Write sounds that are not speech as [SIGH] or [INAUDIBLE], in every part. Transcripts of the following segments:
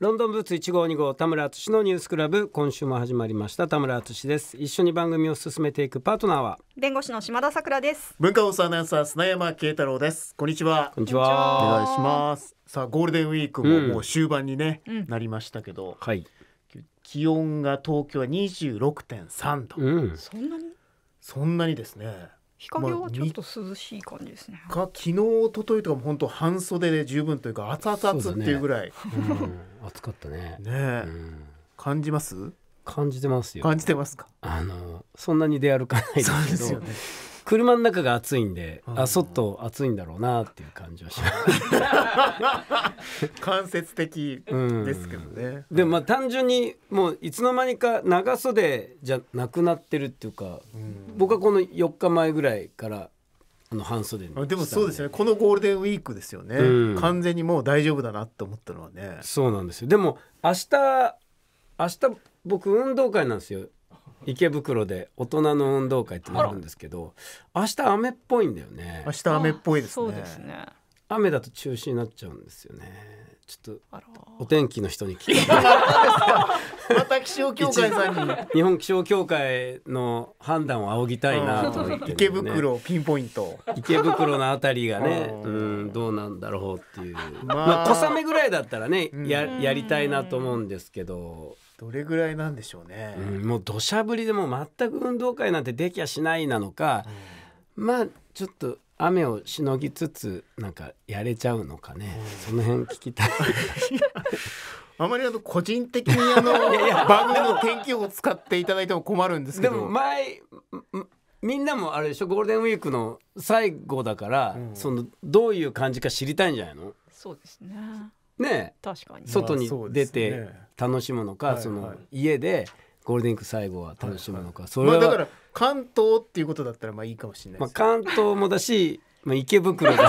ロンドンブーツ1号2号田村敦のニュースクラブ今週も始まりました田村敦です一緒に番組を進めていくパートナーは弁護士の島田さくらです文化放送アナウンサー砂山慶太郎ですこんにちはこんにちはお願いしますさあゴールデンウィークももう終盤にね、うん、なりましたけど、うん、はい気温が東京は26.3度、うん、そんなにそんなにですね日陰はちょっと涼しい感じですね。まあ、昨日一昨日とかも本当半袖で十分というか熱々っていうぐらい、ねうん、暑かったね。ね、うん、感じます？感じてますよ。感じてますか？あのそんなに出歩かないですけど。そうですよね車の中が暑いんで、あそっと暑いんだろうなっていう感じはします [LAUGHS] 間接的ですけどね、うん、でもまあ単純にもういつの間にか長袖じゃなくなってるっていうか、うん、僕はこの4日前ぐらいからあの半袖にでもそうですねこのゴールデンウィークですよね、うん、完全にもう大丈夫だなと思ったのはねそうなんですよでも明日明日僕運動会なんですよ池袋で大人の運動会ってなるんですけど明日雨っぽいんだよね明日雨っぽいですねですね雨だと中止になっちゃうんですよねちょっとお天気の人に聞いてまた気象協会さんに [LAUGHS] 日本気象協会の判断を仰ぎたいなと思って、ね、池袋ピンポイント池袋のあたりがねうんどうなんだろうっていう、まあ、まあ、小雨ぐらいだったらねややりたいなと思うんですけどどれぐらいなんでしょうね、うん、もう土砂降りでも全く運動会なんてできやしないなのか、うん、まあちょっと雨をしのぎつつなんかやれちゃうのかね、うん、その辺聞きたい [LAUGHS] あまりあの個人的にあの [LAUGHS] 番組の天気予報を使っていただいても困るんですけどでも前みんなもあれでしょゴールデンウィークの最後だから、うん、そのどういう感じか知りたいんじゃないのそうですねね確かに外に出て、まあ楽しむのか、はいはい、その家でゴールデンウィーク最後は楽しむのか、はいはい、それは、まあ、だから関東っていうことだったらまあいいかもしれない、まあ、関東もだし、まあ、池袋 [LAUGHS]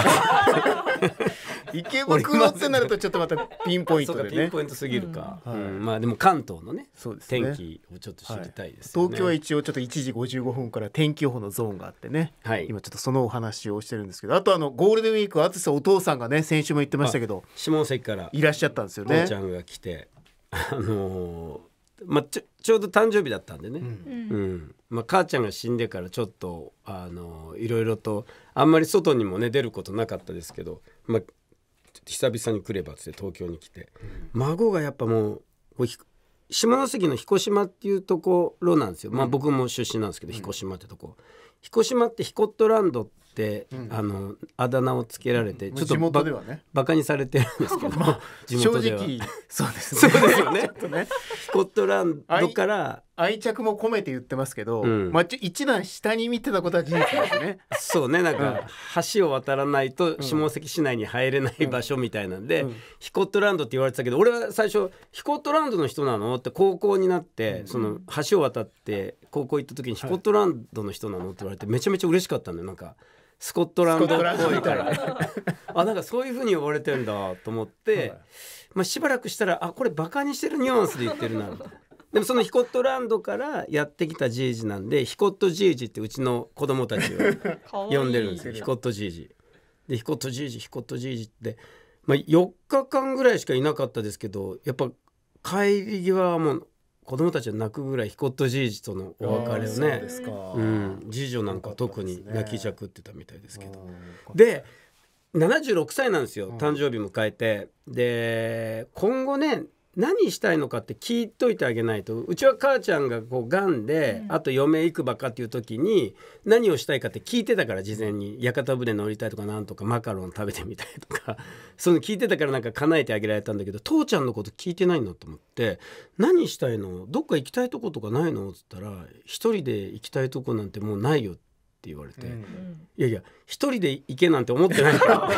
池袋ってなるとちょっとまたピンポイントでね [LAUGHS] ピンポイントすぎるか、うん、はいうん、まあでも関東のね、そうでね、天気をちょっと知りたいです、ねはい、東京は一応ちょっと1時55分から天気予報のゾーンがあってね、はい、今ちょっとそのお話をしてるんですけどあとあのゴールデンウィークあ淳さお父さんがね先週も言ってましたけど下関からいらっしゃったんですよね父ちゃんが来て [LAUGHS] あのー、まあ、ちょちょうど誕生日だったんでね、うん、うん、まあ、母ちゃんが死んでからちょっと、あのー、いろいろとあんまり外にもね出ることなかったですけど、まあ、久々に来ればって東京に来て、うん、孫がやっぱもう下関の彦島っていうところなんですよ、まあ、僕も出身なんですけど、うん、彦島ってとこ。彦島ってヒコットランド、うん、あのあだ名をつけられて、うん、ちょっと地元ではねバカにされてるんですけど、まあ、地元では正直そうですねそうですよねねスコットランドから愛着も込めて言ってますけど、うん、まあ、一段下に見てたことは事実ですねそうねなんか、橋を渡らないと下関市内に入れない場所みたいなんで、ヒコットランドって言われてたけど俺は最初ヒコットランドの人なのって高校になって、その橋を渡って高校行った時にヒコットランドの人なのって言われてめちゃめちゃ嬉しかったんだよなんか。スコットランドっぽいから、ね、[LAUGHS] あなんかそういうふうに呼ばれてんだと思って、まあ、しばらくしたらあこれバカにしてるニュアンスで言ってるなと。でもそのヒコットランドからやってきたジージなんでヒコットジージってうちの子供たちを [LAUGHS] 呼んでるんですよヒコットジージ。でヒコットじいじヒコットじいじって、まあ、4日間ぐらいしかいなかったですけどやっぱ帰り際はもう子供たちは泣くぐらいヒコットじいじとのお別れをねうん次女なんか特に泣きじゃくってたみたいですけど。で76歳なんですよ誕生日迎えてで今後ね何したいのかって聞いといてあげないとうちは母ちゃんがこうがんで、うん、あと嫁行くばかっていう時に何をしたいかって聞いてたから事前に屋形船乗りたいとかなんとかマカロン食べてみたいとか [LAUGHS] その聞いてたからなんか叶えてあげられたんだけど父ちゃんのこと聞いてないのと思って何したいのどっか行きたいとことかないのっつったら一人で行きたいとこなんてもうないよってって言われて、うん、いやいや一人で行けなんて思ってないから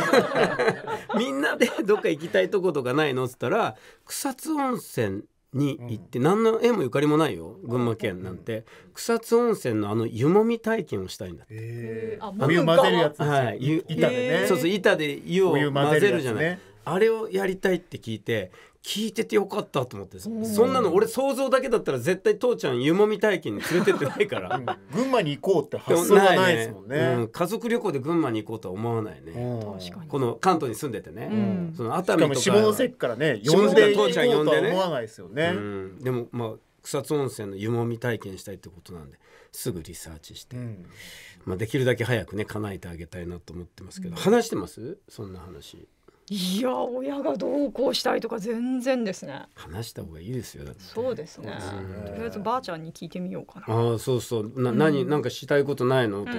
[LAUGHS] みんなでどっか行きたいとことかないのっつったら草津温泉に行って、何の縁もゆかりもないよ群馬県なんて、草津温泉のあの湯もみ体験をしたいんだって、えー、お湯混ぜるやつはい、板でねそうそう板で湯を混ぜるじゃない、ね、あれをやりたいって聞いて聞いててよかったと思ってそんなの俺想像だけだったら絶対父ちゃん湯もみ体験に連れてってないからうん、群馬に行こうって発想はないですもんね、ねうん、家族旅行で群馬に行こうとは思わないね、うん、この関東に住んでてね、その熱海とか下関からね呼んで父ちゃん呼んでね思わないですよね、でもまあ草津温泉の湯もみ体験したいってことなんですぐリサーチして、まあ、できるだけ早くね叶えてあげたいなと思ってますけど、話してますそんな話いや親がどうこうしたいとか全然ですね話した方がいいですよそうですねとりあえずばあちゃんに聞いてみようかなあそうそうな、何なんかしたいことないのとか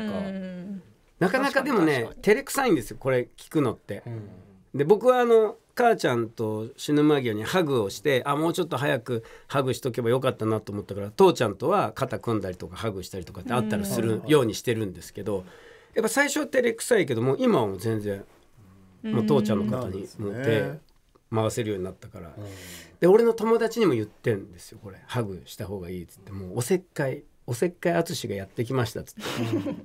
なかなかでもね照れくさいんですよこれ聞くのって、で僕はあの母ちゃんと死ぬ間際にハグをしてあもうちょっと早くハグしとけばよかったなと思ったから父ちゃんとは肩組んだりとかハグしたりとかってあったりするようにしてるんですけどやっぱ最初は照れくさいけども今はもう全然う父ちゃんの方に向いて回せるようになったから、で俺の友達にも言ってんですよこれハグした方がいいっつってもうおせっかいおせっかい淳がやってきましたっつって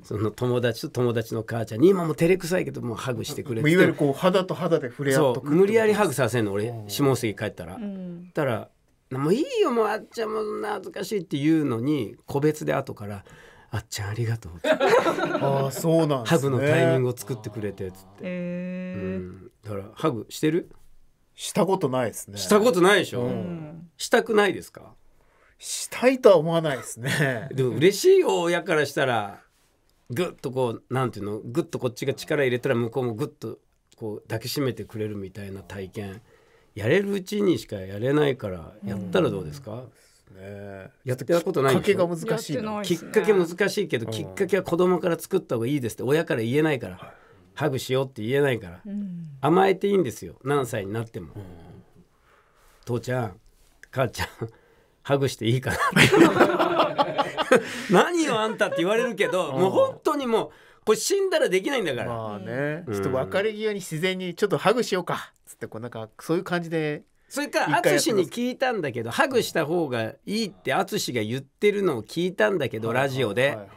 その友達と友達の母ちゃんに今も照れくさいけどもうハグしてくれていわゆるこう肌と肌で触れ合っとく無理やりハグさせんの俺下関帰ったら、たら「もういいよもうあっちゃんもそんな恥ずかしい」って言うのに個別で後から「あっちゃんありがとう」[LAUGHS] あそうなん、ね、ハグのタイミングを作ってくれて」っつって、えうん、だからハグしてるしたことないですねしたことないでしょ、うん、したくないですかしたいとは思わないですね [LAUGHS] でも嬉しいよ親からしたらグッとこうなんていうのグッとこっちが力入れたら向こうもグッとこう抱きしめてくれるみたいな体験やれるうちにしかやれないからやったらどうですか、うんやったことないきっかけが難しい、きっかけ難しいけど、きっかけは子供から作った方がいいですって親から言えないから、ハグしようって言えないから、甘えていいんですよ何歳になっても、父ちゃん母ちゃん [LAUGHS] ハグしていいかな [LAUGHS] 何よあんたって言われるけど、もう本当にもうこれ死んだらできないんだからまあね、ちょっと別れ際に自然にちょっとハグしようかっつってこうなんかそういう感じでそれから淳に聞いたんだけどハグした方がいいって淳が言ってるのを聞いたんだけど、ラジオで。はいはい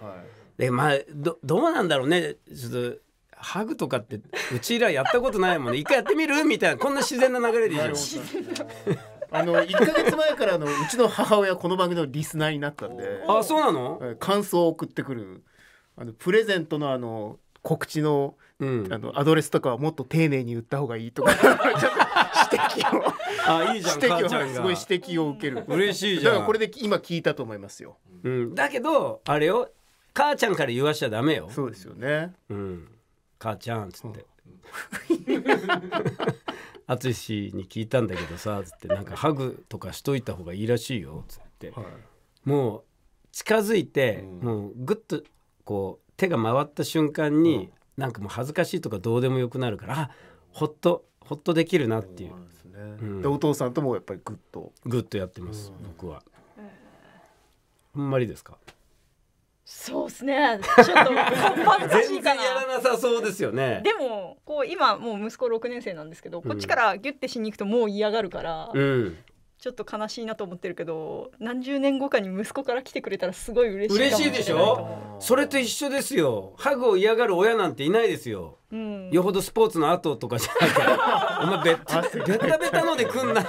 でまあどどうなんだろうねちょっとハグとかってうちらやったことないもんね一回やってみるみたいなこんな自然な流れでいいじゃん。あの1か月前からのうちの母親この番組のリスナーになったんであそうなの感想を送ってくるあのプレゼントのあの告知の,、あのアドレスとかはもっと丁寧に言った方がいいとかと [LAUGHS] 摘をあいいじゃん指摘をすごい指摘を受ける嬉しいじゃんだからこれで今聞いたと思いますよ、うん、だけどあれよ母ちゃんから言わしちゃダメよそうですよねうん母ちゃんっつって、淳 [LAUGHS] に聞いたんだけどさ」つって「なんかハグとかしといた方がいいらしいよ」つって、はい、もう近づいて、うん、もうグッとこう手が回った瞬間に、うん、なんかもう恥ずかしいとかどうでもよくなるからあほっとほっとできるなっていう、ね、でお父さんともやっぱりグッとグッとやってます、僕はほんまにですかそうですね。ちょっと [LAUGHS] 恥ずかしいかな。やらなさそうですよね。でもこう今もう息子六年生なんですけど、こっちからギュってしに行くともう嫌がるから、うん、ちょっと悲しいなと思ってるけど何十年後かに息子から来てくれたらすごい嬉しい嬉しいでしょそれと一緒ですよハグを嫌がる親なんていないですよ、うん、よほどスポーツの後とかじゃないから [LAUGHS] お前ベタベタので組んだ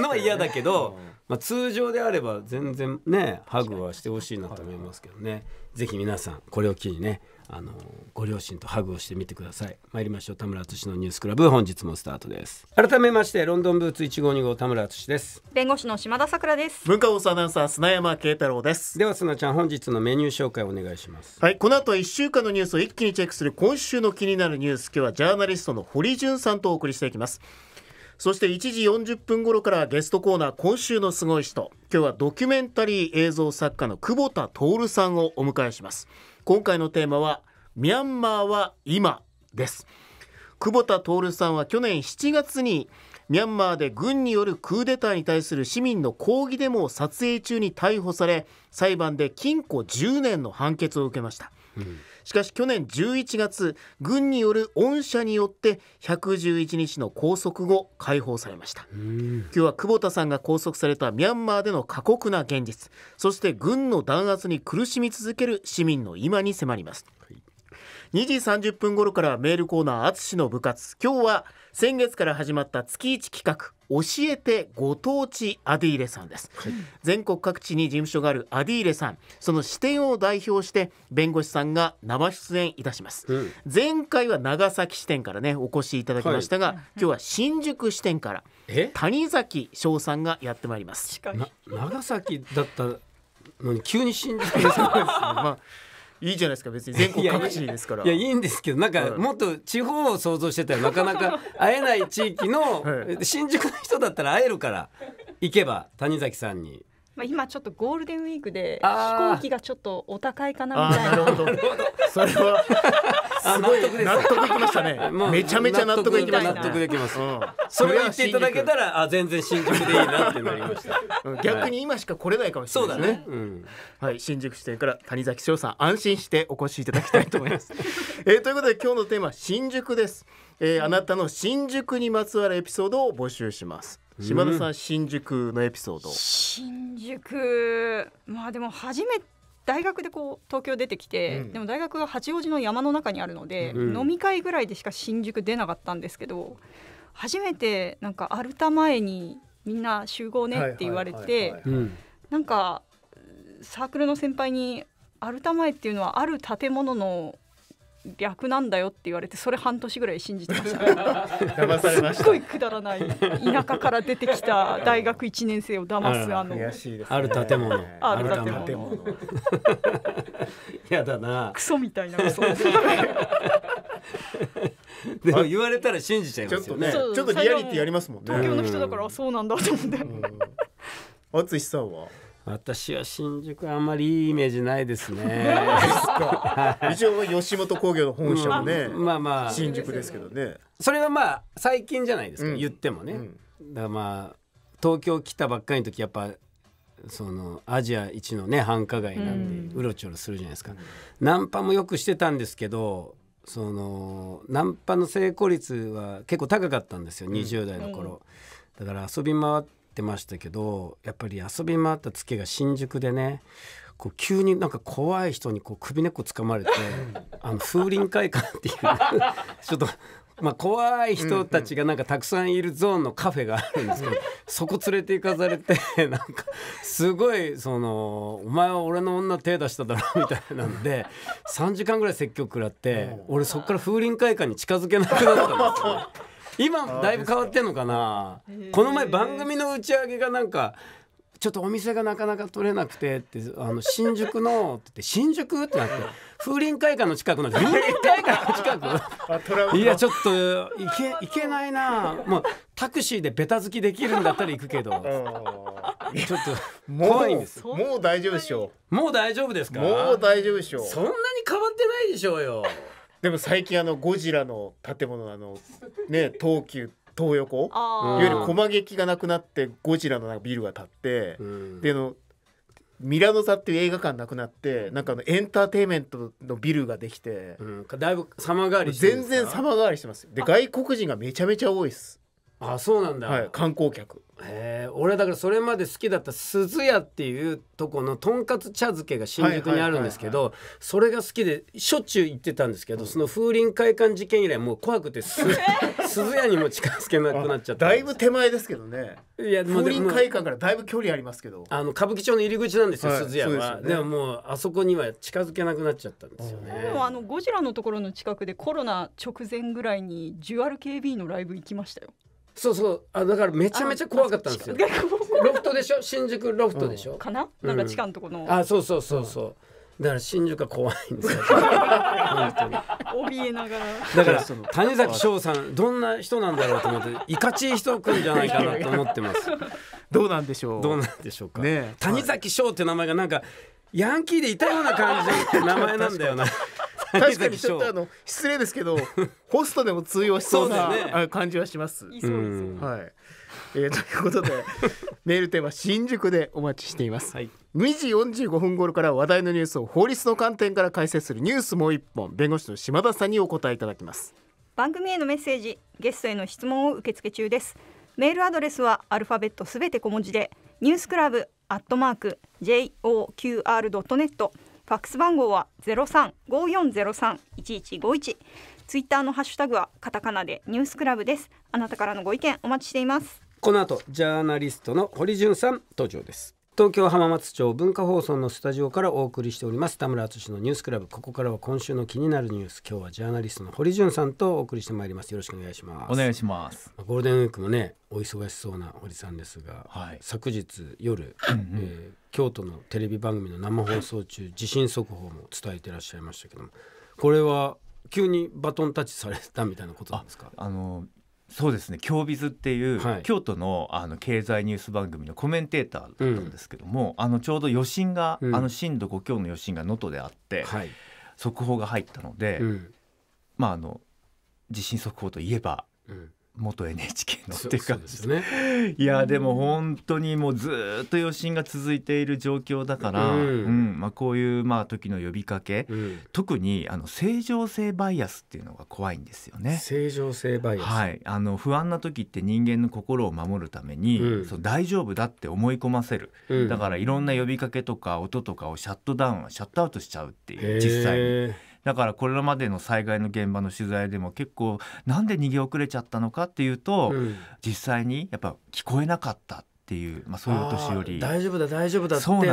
のは嫌だけど、まあ、通常であれば全然ねハグはしてほしいなと思いますけどねぜひ皆さんこれを機にねあのご両親とハグをしてみてください参りましょう田村敦のニュースクラブ本日もスタートです改めましてロンドンブーツ1号2号田村敦です弁護士の島田さくらです文化放送アナウンサー砂山慶太郎ですでは砂ちゃん本日のメニュー紹介お願いしますはいこの後は1週間のニュースを一気にチェックする今週の気になるニュース今日はジャーナリストの堀潤さんとお送りしていきますそして1時40分頃からゲストコーナー今週のすごい人今日はドキュメンタリー映像作家の久保田徹さんをお迎えします今回のテーマはミャンマーは今です久保田徹さんは去年7月にミャンマーで軍によるクーデターに対する市民の抗議デモを撮影中に逮捕され裁判で禁錮10年の判決を受けました、うんしかし去年11月軍による恩赦によって111日の拘束後解放されました今日は久保田さんが拘束されたミャンマーでの過酷な現実そして軍の弾圧に苦しみ続ける市民の今に迫ります、はい2時30分頃からメールコーナー淳の部活今日は先月から始まった月一企画教えてご当地アディーレさんです、はい、全国各地に事務所があるアディーレさんその支店を代表して弁護士さんが生出演いたします、うん、前回は長崎支店からねお越しいただきましたが、はい、今日は新宿支店から谷崎翔さんがやってまいります長崎だったのに急に新宿ですね [LAUGHS] まあいいじゃないですか別に全国各地ですからいやいいんですけどなんか、はい、もっと地方を想像してたらなかなか [LAUGHS] 会えない地域の、はい、新宿の人だったら会えるから行けば谷崎さんにまあ、今ちょっとゴールデンウィークで飛行機がちょっとお高いかなみたいな。なるほど。それは [LAUGHS] すごい納得いきましたね。めちゃめちゃ納得いきました。納得できます。うん、それを言っていただけたらあ全然新宿でいいなってなりました。逆に今しか来れないかもしれない、ね、そうだね。うん、はい新宿支店から谷崎翔さん安心してお越しいただきたいと思います。[LAUGHS] えー、ということで今日のテーマ新宿です。えー、あなたの新宿にまつわるエピソードを募集します。島田さん新宿のエピソード新宿まあでも初め大学でこう東京出てきて、うん、でも大学は八王子の山の中にあるので、うん、飲み会ぐらいでしか新宿出なかったんですけど初めてなんかアルタ前にみんな集合ねって言われてなんかサークルの先輩にアルタ前っていうのはある建物の略なんだよって言われてそれ半年ぐらい信じてました [LAUGHS] 騙されますっごいくだらない田舎から出てきた大学1年生を騙すあの、ね、ある建物ある建物や [LAUGHS] だなクソみたいな嘘 [LAUGHS] でも言われたら信じちゃいますよねちょっとリアリティやりますもんね東京の人だからそうなんだと思って、うん、淳さんは私は新宿あんまりいいイメージないですね。一応吉本興業の本社もね、まあまあ新宿ですけどね。それはまあ最近じゃないですか、うん、言ってもね。うん、だまあ東京来たばっかりの時やっぱそのアジア一のね繁華街なんでうろちょろするじゃないですか。うん、ナンパもよくしてたんですけど。そのナンパの成功率は結構高かったんですよ二十代の頃、だから遊び回ってってましたけどやっぱり遊び回ったツケが新宿でねこう急になんか怖い人にこう首根っこつかまれてあの風鈴会館っていう [LAUGHS] ちょっと。まあ、怖い人たちがなんかたくさんいるゾーンのカフェがあるんですけど、そこ連れて行かされてなんかすごいその「お前は俺の女手出しただろ」みたいなんで3時間ぐらい説教食らって俺そこから風鈴会館に近づけなくなったんですよ、今だいぶ変わってんのかなこの前番組の打ち上げがなんかちょっとお店がなかなか取れなくてってあの新宿のってって新宿ってなって風林会館の近くの [LAUGHS] 風林会館の近くいやちょっと行けいけないなもうタクシーでベタ好きできるんだったら行くけどちょっと怖いんですもう大丈夫でしょうもう大丈夫ですかもう大丈夫でしょうそんなに変わってないでしょうよでも最近あのゴジラの建物あのね東急東横いわゆる駒劇がなくなってゴジラのなんかビルが建って、うん、でのミラノ座っていう映画館なくなってなんかあのエンターテインメントのビルができて、うん、だいぶ様変わりして全然様変わりしてますで外国人がめちゃめちゃ多いですあそうなんだ、はい、観光客へえ俺だからそれまで好きだった鈴屋っていうとこのとんかつ茶漬けが新宿にあるんですけどそれが好きでしょっちゅう行ってたんですけど、その風鈴会館事件以来もう怖くてす [LAUGHS] 鈴屋にも近づけなくなっちゃっただいぶ手前ですけどねいや風鈴会館からだいぶ距離ありますけどあの歌舞伎町の入り口なんですよ、はい、鈴屋はで、ね,、ももうあそこには近づけなくなっちゃったんですよねでもあのゴジラのところの近くでコロナ直前ぐらいにジュアル KB のライブ行きましたよそうそうあだからめちゃめちゃ怖かったんですよ [LAUGHS] ロフトでしょ新宿ロフトでしょ、うん、なんか地下のとこの、あそうそうそうそう、だから新宿は怖いんですよ。[LAUGHS] 怯えながら。だから谷崎翔さんどんな人なんだろうと思っていかちい人くんじゃないかなと思ってます。[LAUGHS] どうなんでしょう。どうなんでしょうか。ね、谷崎翔って名前がなんかヤンキーでいたような感じ名前なんだよな。確かにちょっとあの失礼ですけどホストでも通用しそうな感じはします。そうねはいえーということでメールテーマ「新宿」でお待ちしています、はい2時45分頃から話題のニュースを法律の観点から解説する「ニュースもう一本」弁護士の島田さんにお答えいただきます番組へのメッセージゲストへの質問を受け付け中ですメールアドレスはアルファベットすべて小文字でニュースクラブアットマーク JOQR.net ファックス番号は0 3 5 4 0三一一五一。ツイッターのハッシュタグはカタカナでニュースクラブですあなたからのご意見お待ちしていますこの後ジャーナリストの堀潤さん登場です東京浜松町文化放送のスタジオからお送りしております田村敦のニュースクラブここからは今週の気になるニュース今日はジャーナリストの堀潤さんとお送りしてまいりますよろしくお願いしますお願いしますゴールデンウィークもねお忙しそうな堀さんですが、はい、昨日夜、うんうえー、京都のテレビ番組の生放送中地震速報も伝えてらっしゃいましたけどもこれは急にバトンタッチされたみたいなことなんですかあのそうですね京ビズっていう、はい、京都のあの経済ニュース番組のコメンテーターだったんですけども、うん、あのちょうど余震が、うん、あの震度5強の余震が能登であって、はい、速報が入ったので、まああの地震速報といえば、元 NHK のっていう感じですね、いやでも本当にもうずっと余震が続いている状況だから、うん、うん、まあ、こういうまあ時の呼びかけ、うん、特にあの正常性バイアスっていうのが怖いんですよね正常性バイアス、はい、あの不安な時って人間の心を守るために、うん、その大丈夫だって思い込ませる、だからいろんな呼びかけとか音とかをシャットダウンシャットアウトしちゃうっていう実際に。だからこれまでの災害の現場の取材でも結構なんで逃げ遅れちゃったのかっていうと、うん、実際にやっぱ聞こえなかったっていう、まあ、そういうお年寄り大丈夫だ大丈夫だって思い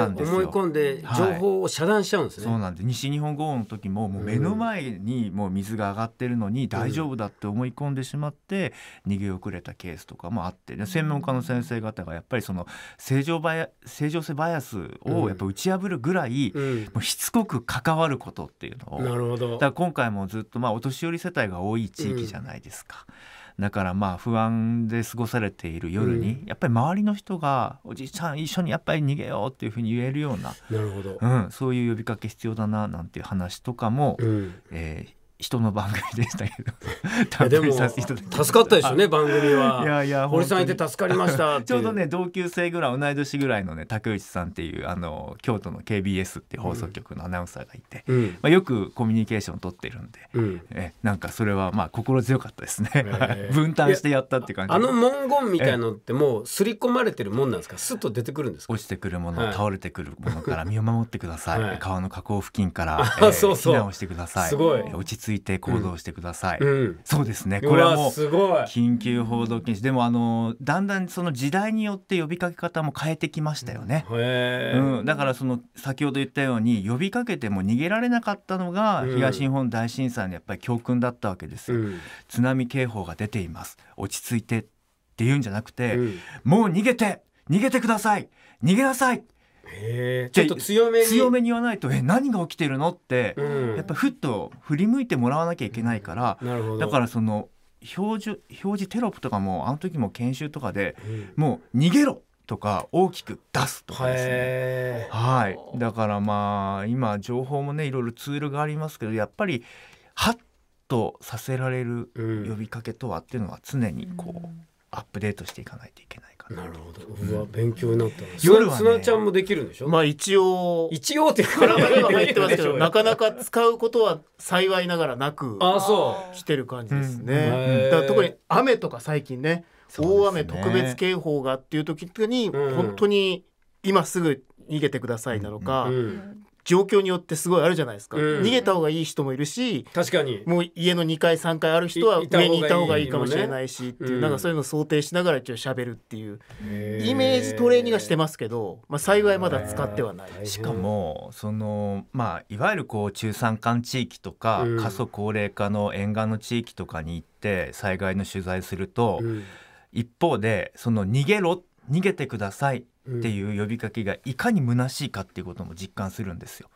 込んで情報を遮断しちゃうんですね、はい、そうなんで西日本豪雨の時ももう目の前にもう水が上がってるのに大丈夫だって思い込んでしまって逃げ遅れたケースとかもあって、ね、専門家の先生方がやっぱりその正常バ正常性バイアスをやっぱ打ち破るぐらい、もうしつこく関わることっていうのをなるほどだから今回もずっとまあお年寄り世帯が多い地域じゃないですか。うんだからまあ不安で過ごされている夜に、うん、やっぱり周りの人が「おじいちゃん一緒にやっぱり逃げよう」っていうふうに言えるようななるほど、うん、そういう呼びかけ必要だななんていう話とかも、うん、えー、人の番組でしたけど [LAUGHS] でも助かったでしょうね番組はいやいや堀さんいて助かりました [LAUGHS] ちょうどね同級生ぐらい同い年ぐらいのね竹内さんっていうあの京都の KBS っていう放送局のアナウンサーがいて、うん、まあ、よくコミュニケーション取ってるんで、うん、えなんかそれはまあ心強かったですね、えー、[LAUGHS] 分担してやったって感じあの文言みたいのってもう刷り込まれてるもんなんですかすっと出てくるんです落ちてくるもの、はい、倒れてくるものから身を守ってください、はい、川の河口付近から、えー、そうそう避難をしてくださいすごい落ち着ついて行動してください、うんうん、そうですねこれはもう緊急報道禁止でもあのだんだんその時代によって呼びかけ方も変えてきましたよね、うん、だからその先ほど言ったように呼びかけても逃げられなかったのが東日本大震災のやっぱり教訓だったわけです、津波警報が出ています落ち着いてって言うんじゃなくて、もう逃げて逃げてください逃げなさいちょっと強めに強めに言わないとえ何が起きてるのって、うん、やっぱふっと振り向いてもらわなきゃいけないから、うん、だからその表示表示テロップとかもあの時も研修とかで、うん、もう逃げろとか大きく出すとかですね。はい。だからまあ今情報もねいろいろツールがありますけどやっぱりハッとさせられる呼びかけとはっていうのは常にこう、アップデートしていかないといけない。なるほどうわ、勉強になった夜は、ね、砂ちゃんもできるんでしょまあ一応一応って体には入ってますけどなかなか使うことは幸いながらなくあそうしてる感じですね、うん、だ特に雨とか最近ね大雨特別警報がっていう時に、本当に今すぐ逃げてくださいなのか、うん、状況によってすごいあるじゃないですか、うん、逃げた方がいい人もいるし確かにもう家の2階3階ある人は上にいた方がいいかもしれないしっていう、なんかそういうのを想定しながら一応しゃべるっていうイメージトレーニングはしてますけど、まあ、幸いまだ使ってはないしかもそのまあいわゆるこう中山間地域とか、過疎高齢化の沿岸の地域とかに行って災害の取材すると、うん、一方でその逃げろ逃げてくださいっていう呼びかけがいかに虚しいかっていうことも実感するんですよ。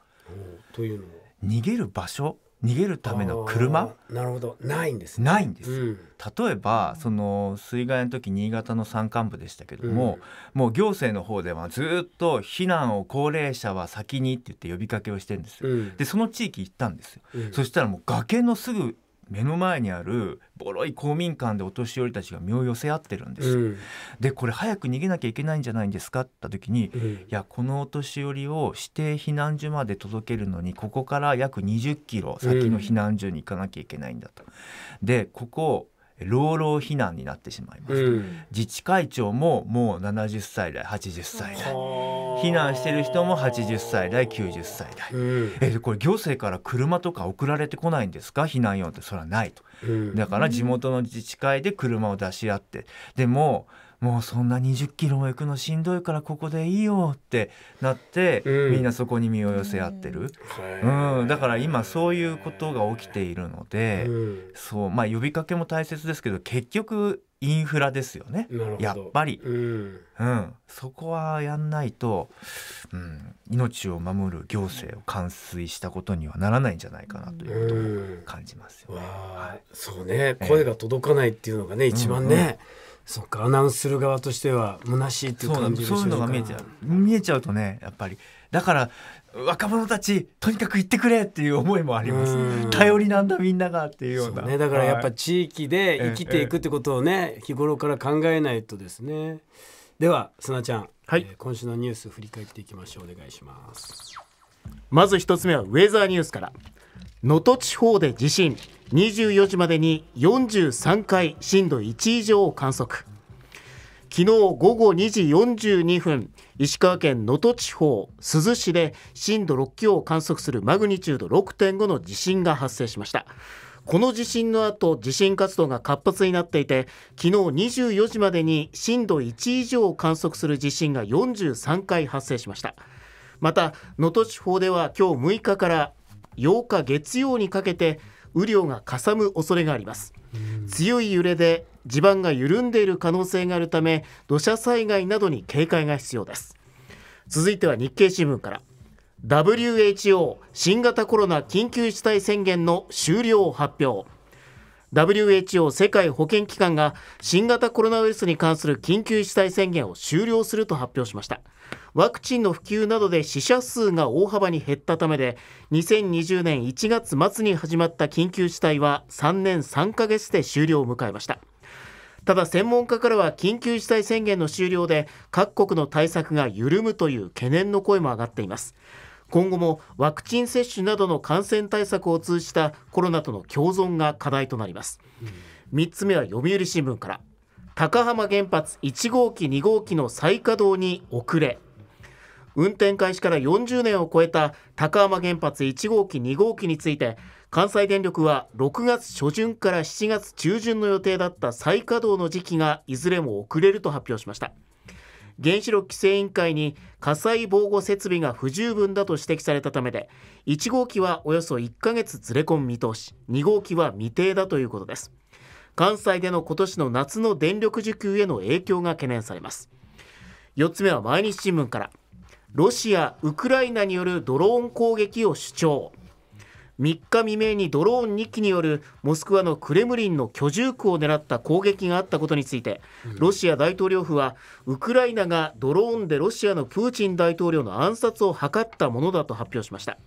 というの逃げる場所逃げるための車なるほどないんです、ね、ないんです、うん、例えばその水害の時新潟の山間部でしたけども、うん、もう行政の方ではずっと避難を高齢者は先にって言って呼びかけをしてるんですよ、うん、でその地域行ったんですよ、そしたらもう崖のすぐ目の前にあるボロい公民館でお年寄りたちが身を寄せ合ってるんですうん、でこれ早く逃げなきゃいけないんじゃないんですかって言った時に、うん、いやこのお年寄りを指定避難所まで届けるのにここから約20キロ先の避難所に行かなきゃいけないんだと。でここ老老避難になってしまいます、うん、自治会長ももう70歳代80歳代避難してる人も80歳代90歳代、うん、えこれ行政から車とか送られてこないんですか避難用ってそれはないと、うん、だから地元の自治会で車を出し合ってでももうそんな20キロも行くのしんどいからここでいいよってなって、うん、みんなそこに身を寄せ合ってる、うん、うん、だから今そういうことが起きているので、うん、そうまあ、呼びかけも大切ですけど結局インフラですよねやっぱり、うんそこはやんないと、うん、命を守る行政を完遂したことにはならないんじゃないかなということも感じますよね。はい、そうね声が届かないっていうのがね、一番ね。そっかアナウンスする側としては虚しいっていう感じでしょうそういうのが見えちゃう見えちゃうとねやっぱりだから若者たちとにかく行ってくれっていう思いもあります、頼りなんだみんながっていうようなね、だからやっぱ地域で生きていくってことをね、はい、日頃から考えないとですねでは砂ちゃん、はい、えー、今週のニュース振り返っていきましょうお願いしますまず一つ目はウェザーニュースから能登地方で地震24時までに43回震度1以上を観測昨日午後2時42分石川県能登地方珠洲市で震度6強を観測するマグニチュード6.5の地震が発生しましたこの地震の後地震活動が活発になっていて昨日24時までに震度1以上を観測する地震が43回発生しましたまた能登地方では今日6日から8日月曜にかけて雨量がかさむ恐れがあります、強い揺れで地盤が緩んでいる可能性があるため土砂災害などに警戒が必要です続いては日経新聞から WHO 新型コロナ緊急事態宣言の終了を発表 WHO 世界保健機関が新型コロナウイルスに関する緊急事態宣言を終了すると発表しましたワクチンの普及などで死者数が大幅に減ったためで2020年1月末に始まった緊急事態は3年3ヶ月で終了を迎えましたただ専門家からは緊急事態宣言の終了で各国の対策が緩むという懸念の声も上がっています今後もワクチン接種などの感染対策を通じたコロナとの共存が課題となります、3つ目は読売新聞から高浜原発1号機2号機の再稼働に遅れ運転開始から40年を超えた高浜原発1号機2号機について関西電力は6月初旬から7月中旬の予定だった再稼働の時期がいずれも遅れると発表しました原子力規制委員会に火災防護設備が不十分だと指摘されたためで1号機はおよそ1ヶ月ずれ込む見通し2号機は未定だということです関西での今年の夏の電力需給への影響が懸念されます4つ目は毎日新聞からロシア・ウクライナによるドローン攻撃を主張3日未明にドローン2機によるモスクワのクレムリンの居住区を狙った攻撃があったことについてロシア大統領府はウクライナがドローンでロシアのプーチン大統領の暗殺を図ったものだと発表しました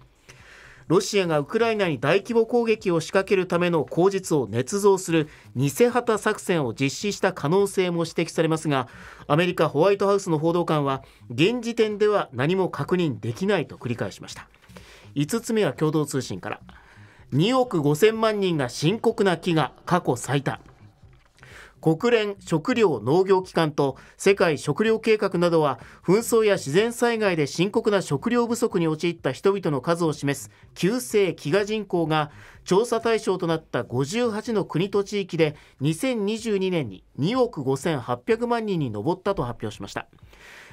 ロシアがウクライナに大規模攻撃を仕掛けるための口実を捏造する偽旗作戦を実施した可能性も指摘されますがアメリカホワイトハウスの報道官は現時点では何も確認できないと繰り返しました5つ目は共同通信から2億5000万人が深刻な飢餓過去最多国連食糧農業機関と世界食糧計画などは紛争や自然災害で深刻な食糧不足に陥った人々の数を示す急性飢餓人口が調査対象となった58の国と地域で2022年に2億5800万人に上ったと発表しました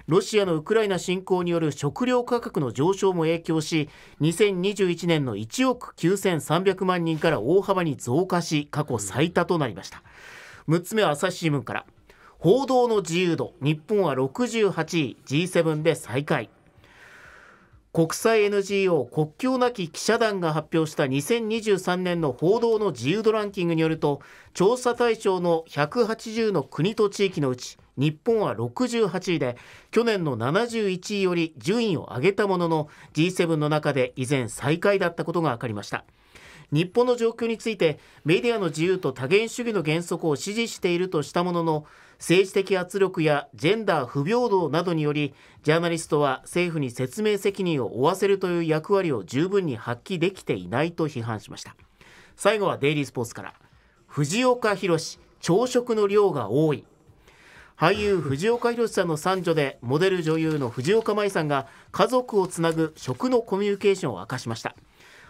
ロシアのウクライナ侵攻による食料価格の上昇も影響し2021年の1億9300万人から大幅に増加し過去最多となりました6つ目は朝日新聞から報道の自由度日本は68位 G7 で最下位国際 NGO 国境なき記者団が発表した2023年の報道の自由度ランキングによると調査対象の180の国と地域のうち日本は68位で去年の71位より順位を上げたものの G7 の中で依然最下位だったことが分かりました日本の状況についてメディアの自由と多元主義の原則を支持しているとしたものの政治的圧力やジェンダー不平等などによりジャーナリストは政府に説明責任を負わせるという役割を十分に発揮できていないと批判しました最後はデイリースポーツから藤岡弘朝食の量が多い俳優藤岡弘さんの三女でモデル女優の藤岡舞さんが家族をつなぐ食のコミュニケーションを明かしました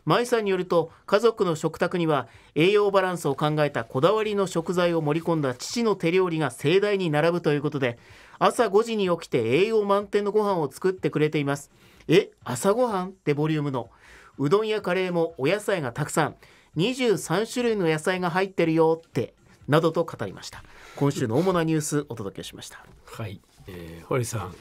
舞さんによると家族の食卓には栄養バランスを考えたこだわりの食材を盛り込んだ父の手料理が盛大に並ぶということで朝5時に起きて栄養満点のご飯を作ってくれていますえ朝ごはんってボリュームのうどんやカレーもお野菜がたくさん23種類の野菜が入ってるよってなどと語りました今週の主なニュースお届けしましたはい、えー、堀さん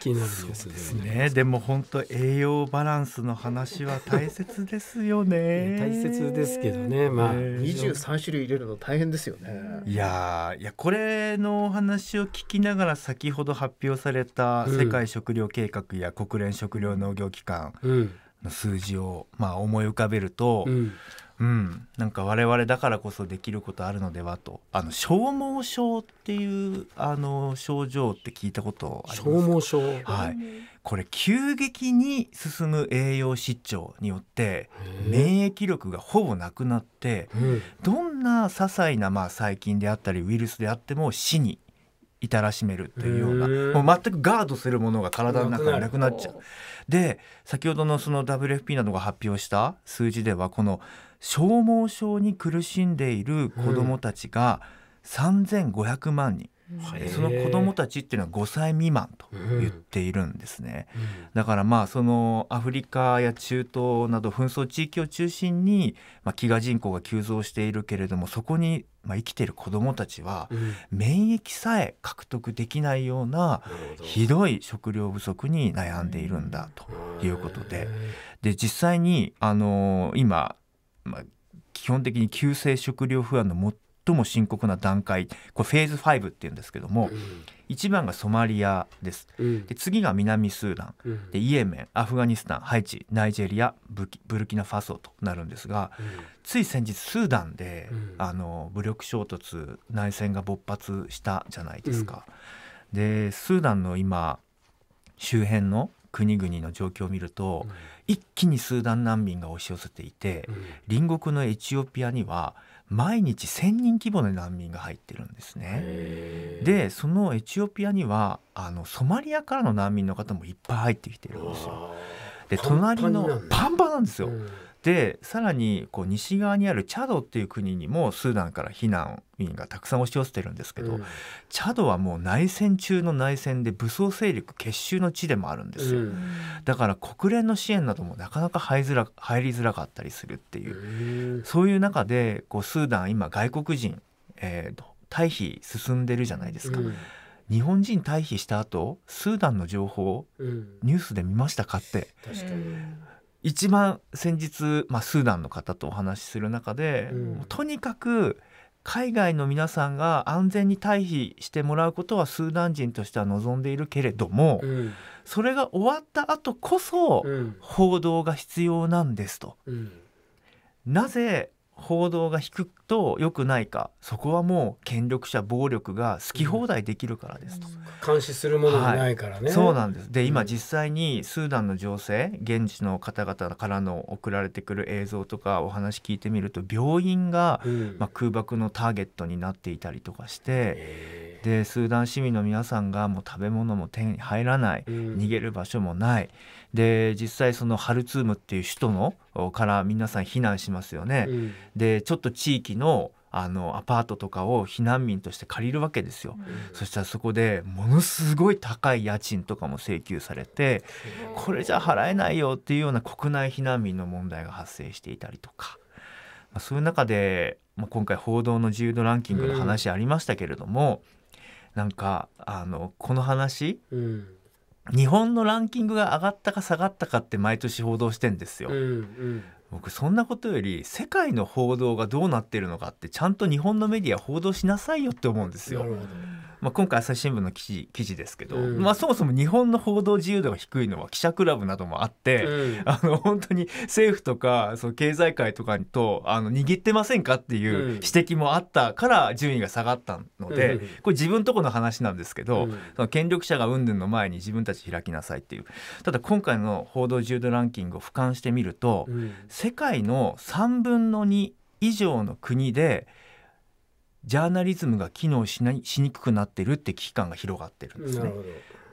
気になるニュースですねでも本当栄養バランスの話は大切ですよね [LAUGHS] 大切ですけどねまあ二十三種類入れるの大変ですよねいやいやこれのお話を聞きながら先ほど発表された世界食糧計画や国連食糧農業機関の数字をまあ思い浮かべると、うんうんうん、なんか我々だからこそできることあるのではとあの消耗症っていうあの症状って聞いたことあります消耗症、はい、これ急激に進む栄養失調によって免疫力がほぼなくなってどんな些細なまあ細菌であったりウイルスであっても死に至らしめるというようなもう全くガードするものが体の中になくなっちゃう。で先ほどのその WFP などが発表した数字ではこの「消耗症に苦しんでいる子どもたちが3500万人、うん、その子どもたちっていうのは5歳未満と言っているんですね、うんうん、だからまあそのアフリカや中東など紛争地域を中心に、飢餓人口が急増しているけれどもそこにまあ、生きている子どもたちは免疫さえ獲得できないようなひどい食料不足に悩んでいるんだということでで実際にあの今まあ、基本的に急性食料不安の最も深刻な段階これフェーズ5っていうんですけども、うん、1番がソマリアです、うん、で次が南スーダン、うん、でイエメンアフガニスタンハイチナイジェリアブルキナファソとなるんですが、つい先日スーダンで、あの武力衝突内戦が勃発したじゃないですか。でスーダンの今周辺の国々の状況を見ると、一気にスーダン難民が押し寄せていて、隣国のエチオピアには毎日1,000人規模の難民が入ってるんですね。でそのエチオピアにはあのソマリアからの難民の方もいっぱい入ってきてるんですよ。で隣のパンパンなんですよ。うんでさらにこう西側にあるチャドっていう国にもスーダンから避難民がたくさん押し寄せてるんですけど、うん、チャドはもう内戦中の内戦で武装勢力結集の地でもあるんですよ、うん、だから国連の支援などもなかなか入づら入りづらかったりするっていうそういう中でこうスーダン今外国人、えー、退避進んでるじゃないですか。うん日本人退避した後スーダンの情報をニュースで見ましたかって、か一番先日、まあ、スーダンの方とお話しする中で、うん、とにかく海外の皆さんが安全に退避してもらうことはスーダン人としては望んでいるけれども、うん、それが終わった後こそ報道が必要なんですと。うん、なぜ報道が引くと良くないかそこはもう権力者暴力が好き放題できるからですと、うん、監視するものがないからね、はい、そうなんですで今実際にスーダンの情勢現地の方々からの送られてくる映像とかお話聞いてみると病院が、うん、まあ、空爆のターゲットになっていたりとかしてでスーダン市民の皆さんがもう食べ物も手に入らない、逃げる場所もないで実際そのハルツームっていう首都のから皆さん避難しますよね。うん、でちょっと地域のあのアパートとかを避難民として借りるわけですよ、うん、そしたらそこでものすごい高い家賃とかも請求されてこれじゃ払えないよっていうような国内避難民の問題が発生していたりとか、まあ、そういう中で、まあ、今回報道の自由度ランキングの話ありましたけれども、うん、なんかあのこの話、うん日本のランキングが上がったか下がったかって毎年報道してんですよ。うんうん、僕そんなことより世界の報道がどうなってるのかってちゃんと日本のメディア報道しなさいよって思うんですよ。まあ、今回朝日新聞の記事記事ですけど、うん、まあ、そもそも日本の報道自由度が低いのは記者クラブなどもあって、うん、あの本当に政府とかその経済界とかとあの握ってませんかっていう指摘もあったから順位が下がったので、うん、これ自分とこの話なんですけど、その権力者が云々の前に自分たち開きなさいっていうただ今回の報道自由度ランキングを俯瞰してみると、世界の3分の2以上の国でジャーナリズムが機能しにくくなってるって危機感が広がってるんですね。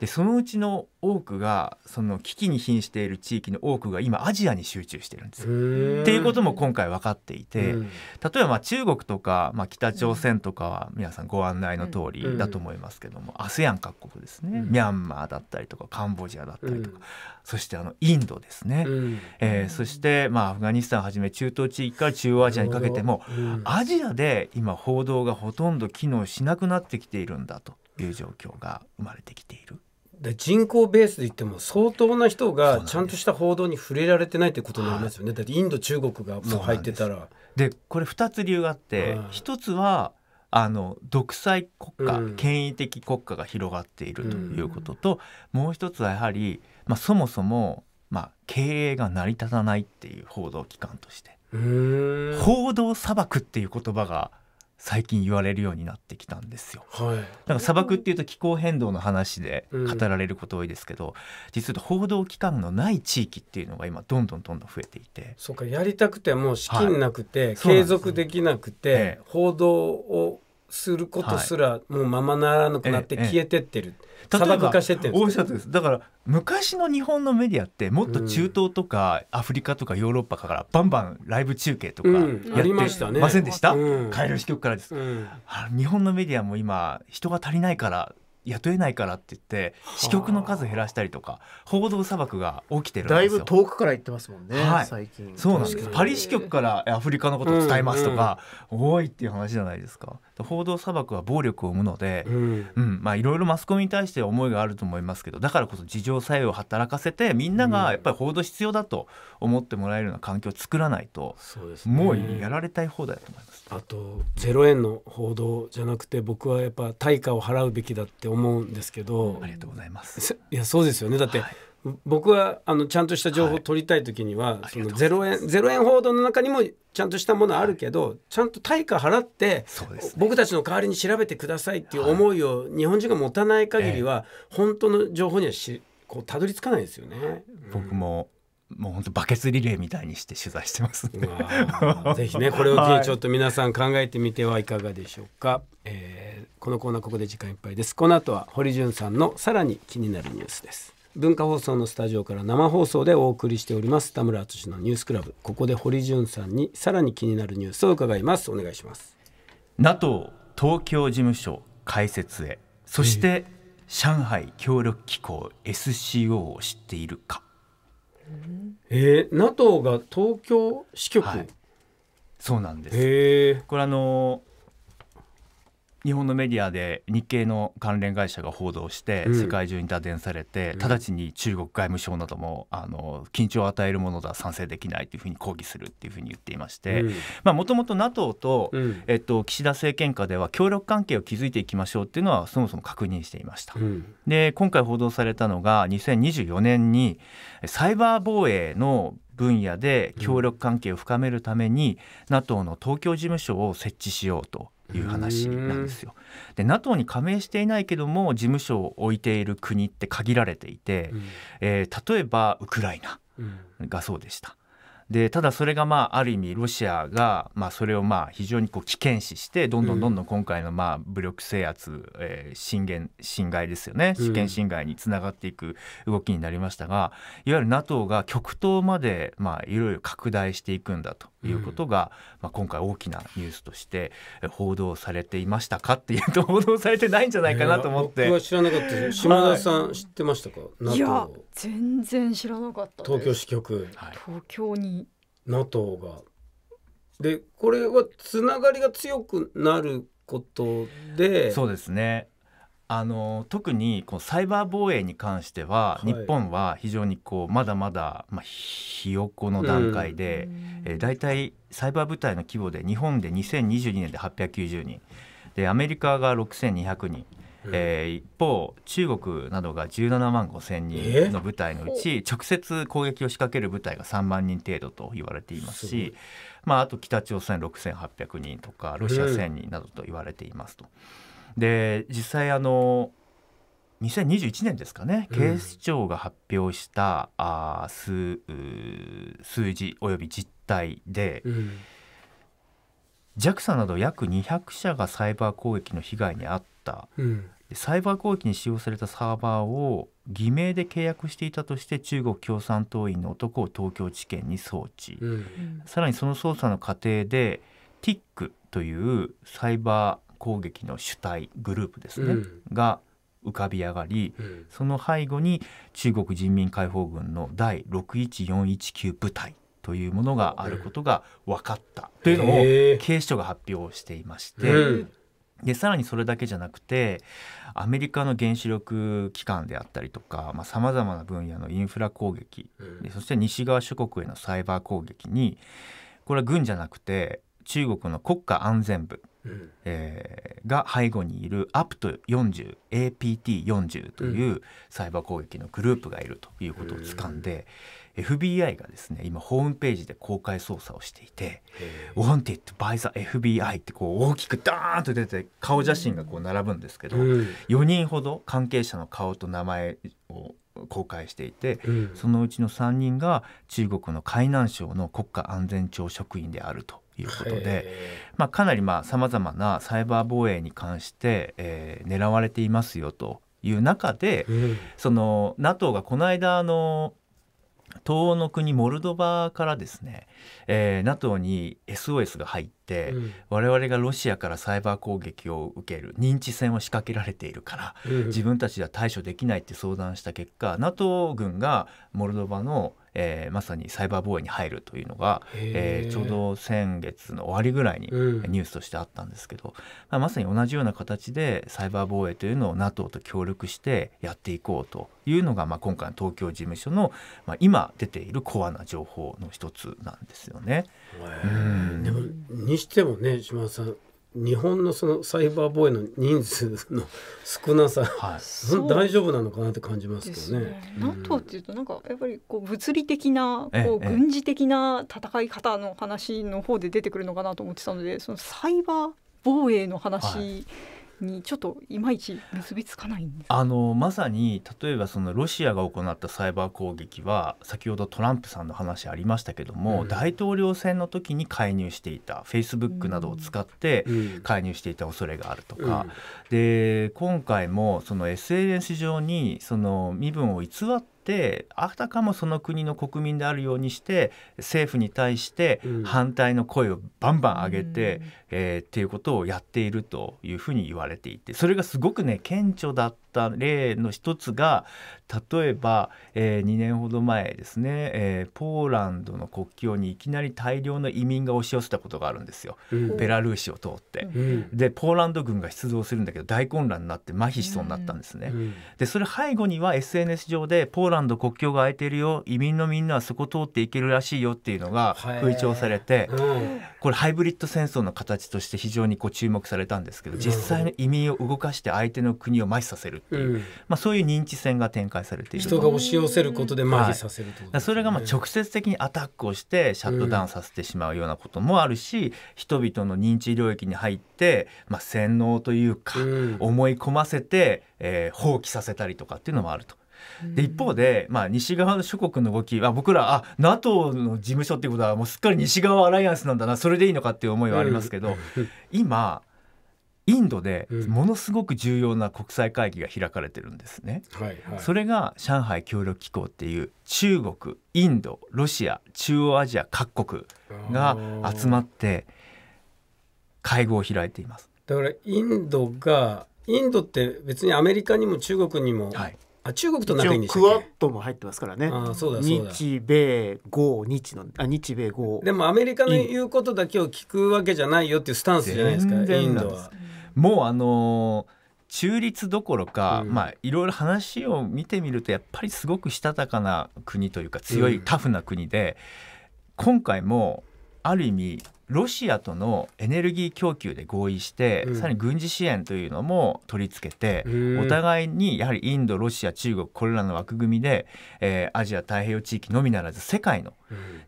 でそのうちの多くがその危機に瀕している地域の多くが今アジアに集中してるんですよ。っていうことも今回分かっていて、うん、例えばまあ中国とか、まあ、北朝鮮とかは皆さんご案内の通りだと思いますけども ASEAN、うん、各国ですね、うん、ミャンマーだったりとかカンボジアだったりとか、そしてあのインドですね、うん、えー、そしてまあアフガニスタンはじめ中東地域から中央アジアにかけても、アジアで今報道がほとんど機能しなくなってきているんだという状況が生まれてきている。で人口ベースで言っても相当な人がちゃんとした報道に触れられてないってことになりますよね、はい、だってインド中国がもう入ってたら。でこれ2つ理由があって、はい、1つはあの独裁国家、うん、権威的国家が広がっているということと、うん、もう1つはやはり、まあ、そもそも、まあ、経営が成り立たないっていう報道機関として報道砂漠っていう言葉が最近言われるようになってきたんですよ。はい、なんか砂漠っていうと気候変動の話で語られること多いですけど、うん、実は報道機関のない地域っていうのが今どんどんどんどん増えていてそうかやりたくても資金なくて、はい、継続できなくて、ね、報道をすることすらもうままならなくなって消えてってる。例えばおっしゃですだから昔の日本のメディアってもっと中東とかアフリカとかヨーロッパからバンバンライブ中継とかやってませんでした、うん、カエル支局からです、うん、日本のメディアも今人が足りないから雇えないからって言って支局の数減らしたりとか報道砂漠が起きてるんですよだいぶ遠くから行ってますもんね、はい、最近そうなんですけどパリ支局からアフリカのことを伝えますとか、うんうん、多いっていう話じゃないですか報道砂漠は暴力を生むので、うん、うん、まあいろいろマスコミに対して思いがあると思いますけどだからこそ事情作用を働かせてみんながやっぱり報道必要だと思ってもらえるような環境を作らないと、うん、もうやられたい方だと思います。あとゼロ円の報道じゃなくて僕はやっぱ対価を払うべきだって思思うんですけどありがとうございますいやそうですよねだって、はい、僕はあのちゃんとした情報を取りたい時には、はい、その0円ゼロ円報道の中にもちゃんとしたものあるけど、はい、ちゃんと対価払って、ね、僕たちの代わりに調べてくださいっていう思いを日本人が持たない限りは、はい、本当の情報にはしこうたどり着かないですよね。僕ももう本当バケツリレーみたいにして取材してますん [LAUGHS] ぜひねこれを機にちょっと皆さん考えてみてはいかがでしょうか、はい、えー、このコーナーここで時間いっぱいですこの後は堀潤さんのさらに気になるニュースです文化放送のスタジオから生放送でお送りしております田村敦のニュースクラブここで堀潤さんにさらに気になるニュースを伺いますお願いします NATO 東京事務所開設へそして、上海協力機構 SCO を知っているかえー、NATO が東京支局、はい、そうなんです。これあの日本のメディアで日系の関連会社が報道して世界中に打電されて、直ちに中国外務省などもあの緊張を与えるものだ賛成できないというふうに抗議するというふうに言っていましてもともと NATO と、えっと、岸田政権下では協力関係を築いていきましょうっていうのはそもそも確認していました。で今回報道されたのが2024年にサイバー防衛の分野で協力関係を深めるために、NATO の東京事務所を設置しようという話なんですよ。で NATO に加盟していないけども事務所を置いている国って限られていて、うん、えー、例えばウクライナがそうでした。でただそれがまあある意味ロシアがまあそれをまあ非常にこう危険視してどんどんどんどん今回のまあ武力制圧、えー、進侵害ですよね主権侵害につながっていく動きになりましたがいわゆる NATO が極東までまあいろいろ拡大していくんだということが、まあ、今回大きなニュースとして報道されていましたかっていうと報道されてないんじゃないかなと思って、僕は知らなかったです島田さん知ってましたか、はい、いや全然知らなかった東京支局、はい、東京に NATO がでこれはつながりが強くなることでそうですねあの特にこうサイバー防衛に関しては、はい、日本は非常にこうまだまだ、まあ、ひよこの段階で、うん、えー、大体サイバー部隊の規模で日本で2022年で890人でアメリカが6200人、うん、えー、一方中国などが17万5,000人の部隊のうち直接攻撃を仕掛ける部隊が3万人程度と言われていますしまあ、あと北朝鮮6800人とかロシア1,000人などと言われていますと。うで実際あの2021年ですかね、警視庁が発表した、うあ数数字および実態で、うん、JAXA など約200社がサイバー攻撃の被害に遭った、うん、サイバー攻撃に使用されたサーバーを偽名で契約していたとして中国共産党員の男を東京地検に送致、うん、さらにその捜査の過程で TIC というサイバー攻撃の主体グループですね、うん、が浮かび上がり、うん、その背後に中国人民解放軍の第61419部隊というものがあることが分かったというのを警視庁が発表していまして、でさらにそれだけじゃなくてアメリカの原子力機関であったりとかさまざ、あ、まな分野のインフラ攻撃、うん、そして西側諸国へのサイバー攻撃にこれは軍じゃなくて中国の国家安全部、うん、えー、が背後にいる APT40、a p t というサイバー攻撃のグループがいるということを掴んで、うん、FBI がですね今ホームページで公開捜査をしていて「Wanted by the FBI」ってこう大きくダーンと出て顔写真がこう並ぶんですけど、うん、4人ほど関係者の顔と名前を公開していて、うん、そのうちの3人が中国の海南省の国家安全庁職員であるということで、まあ、かなりさまざまなサイバー防衛に関して、えー、狙われていますよという中で、その NATO がこの間あの東欧の国モルドバからですね、えー、NATO に SOS が入って、うん、我々がロシアからサイバー攻撃を受ける認知戦を仕掛けられているから、うん、自分たちでは対処できないって相談した結果 NATO 軍がモルドバのえー、まさにサイバー防衛に入るというのが、えー、ちょうど先月の終わりぐらいにニュースとしてあったんですけど、うん、まあ、まさに同じような形でサイバー防衛というのを NATO と協力してやっていこうというのが、まあ、今回の東京事務所の、まあ、今出ているコアな情報の一つなんですよね。うん、でもにしてもね島田さん日本のそのサイバー防衛の人数の少なさ、はい、[LAUGHS] 大丈夫なのかなって感じますけどね。ね NATO っていうとなんかやっぱりこう物理的なこう軍事的な戦い方の話の方で出てくるのかなと思ってたのでそのサイバー防衛の話、はいにちょっといまいち結びつかないんですあのまさに例えばそのロシアが行ったサイバー攻撃は先ほどトランプさんの話ありましたけども、うん、大統領選の時に介入していたフェイスブックなどを使って介入していた恐れがあるとか、うん、で今回もその SNS 上にその身分を偽っててあたかもその国の国民であるようにして政府に対して反対の声をバンバン上げて、うん、えー、っていうことをやっているというふうに言われていてそれがすごくね顕著だっった例の一つが例えば、えー、2年ほど前ですね、えー、ポーランドの国境にいきなり大量の移民が押し寄せたことがあるんですよ、うん、ベラルーシを通って。うん、でポーランド軍が出動するんだけど大混乱になって麻痺しそうになったんですね。うん、でそれ背後には SNS 上でポーランド国境が空いてるよ移民のみんなはそこ通っていけるらしいよっていうのが吹聴されて、これハイブリッド戦争の形として非常にこう注目されたんですけど実際の移民を動かして相手の国を麻痺させるていう、うん、まあ、そういう認知戦が展開されている人が押し寄せることで麻痺させると、ねはい、それがまあ直接的にアタックをしてシャットダウンさせてしまうようなこともあるし、うん、人々の認知領域に入って、まあ、洗脳というか、思い込ませて、えー、放棄させたりとかっていうのもあると。で一方で、まあ、西側諸国の動きは僕らあ NATO の事務所っていうことはもうすっかり西側アライアンスなんだなそれでいいのかっていう思いはありますけど、今インドでものすごく重要な国際会議が開かれてるんですね、はいはい、それが上海協力機構っていう中国インドロシア中央アジア各国が集まって会合を開いていますだからインドがインドって別にアメリカにも中国にも、はい、あ中国と仲いいんでクワットも入ってますからね。日米豪日のあ日米豪。でもアメリカの言うことだけを聞くわけじゃないよっていうスタンスじゃないですか。インドは。もうあの中立どころか、うん、まあいろいろ話を見てみるとやっぱりすごくしたたかな国というか強い、タフな国で、今回もある意味ロシアとのエネルギー供給で合意して、うん、さらに軍事支援というのも取り付けて、お互いにやはりインドロシア中国これらの枠組みで、えー、アジア太平洋地域のみならず世界の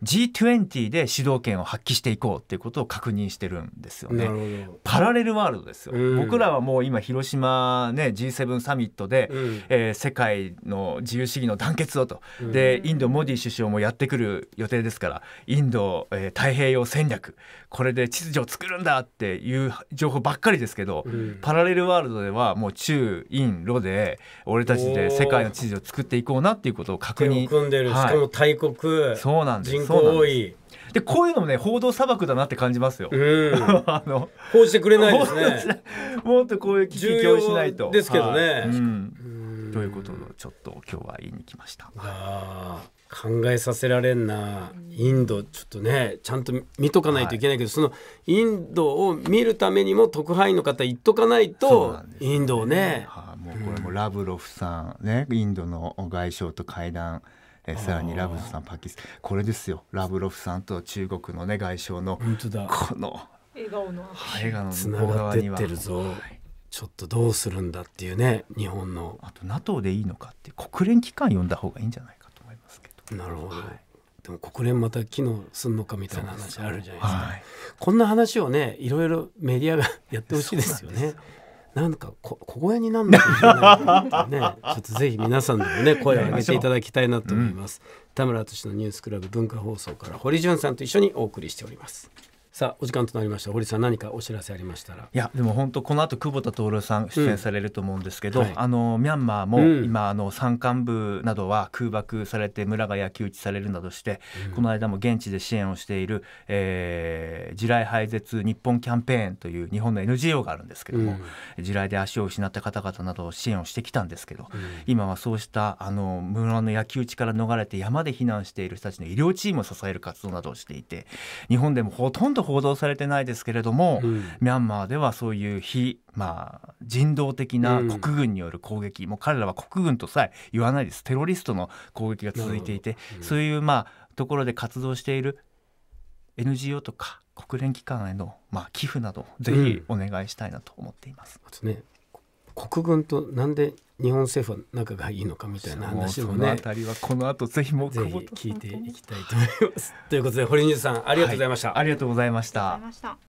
G20 で主導権を発揮していこうっていうことを確認してるんですよね。パラレルワールドですよ、僕らはもう今広島、ね、G7 サミットで、うん、えー、世界の自由主義の団結をと、でインドモディ首相もやってくる予定ですからインド、えー、太平洋戦略これで秩序を作るんだっていう情報ばっかりですけど、うん、パラレルワールドではもう中陰ロで俺たちで世界の秩序を作っていこうなっていうことを確認組んでる、はい、しかも大国そうなんです人口多いでこういうのもね報道砂漠だなって感じますよ。うん、[LAUGHS] あの報じてくれないですね。[LAUGHS] もっとこういう危機をしないと。ですけどね。はい、うんということをちょっと今日は言いに来ました。あ考えさせられんなインドちょっとねちゃんと見とかないといけないけど、はい、そのインドを見るためにも特派員の方言っとかないと、ね、インドをね、はあ、もうこれもラブロフさんね、うん、インドの外相と会談えさらにラブロフさんパキスこれですよラブロフさんと中国のね外相のこのだこの笑顔のつながってってるぞ、はい、ちょっとどうするんだっていうね日本のあと NATO でいいのかって国連機関呼んだ方がいいんじゃないなるほど、はい、でも国連また機能すんのかみたいな話あるじゃないですか、はい、こんな話をねいろいろメディアがやってほしいですよね。なんかこ小屋になんなきゃいけないね [LAUGHS] ちょっとぜひ皆さんでもね声を上げていただきたいなと思います、うん、田村淳のニュースクラブ文化放送から堀潤さんと一緒にお送りしておりますさあお時間となりました堀さん何かお知らせありましたらいやでも本当この後久保田徹さん出演されると思うんですけど、うんはい、あのミャンマーも今、あの山間部などは空爆されて村が焼き打ちされるなどして、うん、この間も現地で支援をしている、えー、地雷廃絶日本キャンペーンという日本の NGO があるんですけども、地雷で足を失った方々などを支援をしてきたんですけど、今はそうしたあの村の焼き打ちから逃れて山で避難している人たちの医療チームを支える活動などをしていて日本でもほとんど報道されてないですけれども、うん、ミャンマーではそういう非、まあ、人道的な国軍による攻撃、うん、もう彼らは国軍とさえ言わないですテロリストの攻撃が続いていて、うん、そういう、まあ、ところで活動している NGO とか国連機関への、まあ、寄付などぜひお願いしたいなと思っています。ね、国軍となんで日本政府は仲がいいのかみたいな話もねあたりはこの後ぜひもぜひ聞いていきたいと思いますということで堀西さんありがとうございました、はい、ありがとうございました